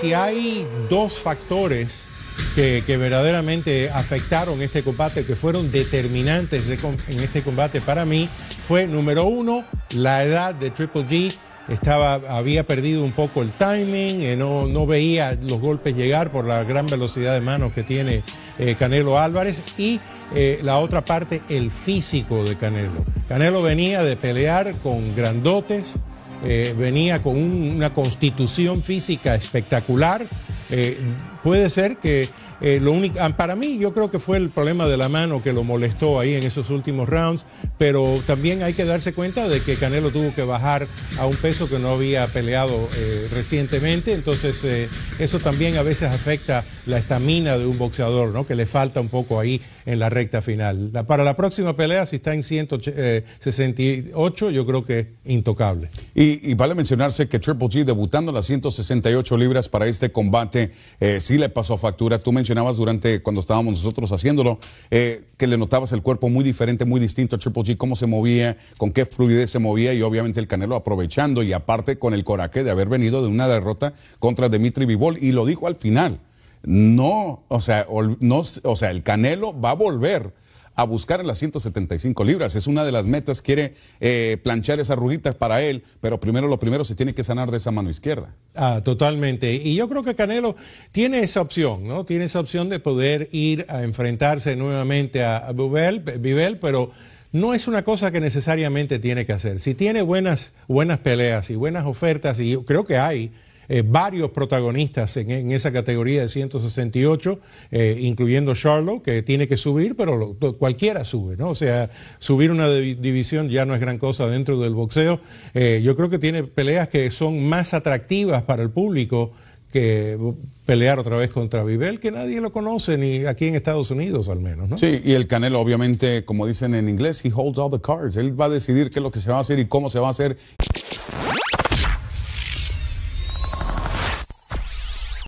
si hay dos factores que, verdaderamente afectaron este combate, que fueron determinantes en este combate para mí, fue número uno, la edad de Triple G. Estaba, había perdido un poco el timing, eh, no, veía los golpes llegar por la gran velocidad de manos que tiene eh, Canelo Álvarez y eh, la otra parte, el físico de Canelo. Canelo venía de pelear con grandotes, eh, venía con una constitución física espectacular, eh, puede ser que eh, lo único, ah, para mí yo creo que fue el problema de la mano que lo molestó ahí en esos últimos rounds, pero también hay que darse cuenta de que Canelo tuvo que bajar a un peso que no había peleado eh, recientemente, entonces eso también a veces afecta la estamina de un boxeador, ¿no? que le falta un poco ahí en la recta final. para la próxima pelea, si está en 168, yo creo que intocable. Y, y vale mencionarse que Triple G debutando las 168 libras para este combate si eh, sí le pasó factura. Tú mencionabas durante cuando estábamos nosotros haciéndolo eh, que le notabas el cuerpo muy diferente, muy distinto a Triple G, cómo se movía, con qué fluidez se movía y obviamente el Canelo aprovechando y aparte con el coraje de haber venido de una derrota contra Dimitri Vivol y lo dijo al final. No, o sea, no, o sea, el Canelo va a volver a buscar las 175 libras. Es una de las metas, quiere eh, planchar esas ruditas para él, pero primero lo primero se tiene que sanar de esa mano izquierda. Ah, totalmente. Y yo creo que Canelo tiene esa opción, ¿no? Tiene esa opción de poder ir a enfrentarse nuevamente a, Vivel, pero no es una cosa que necesariamente tiene que hacer. Si tiene buenas, buenas peleas y buenas ofertas, y yo creo que hay eh, varios protagonistas en, esa categoría de 168, eh, incluyendo Charlotte, que tiene que subir, pero cualquiera sube, ¿no? O sea, subir una división ya no es gran cosa dentro del boxeo. Eh, yo creo que tiene peleas que son más atractivas para el público que pelear otra vez contra Vivel, que nadie lo conoce, ni aquí en Estados Unidos al menos, ¿no? Sí, y el Canelo obviamente, como dicen en inglés, he holds all the cards. Él va a decidir qué es lo que se va a hacer y cómo se va a hacer.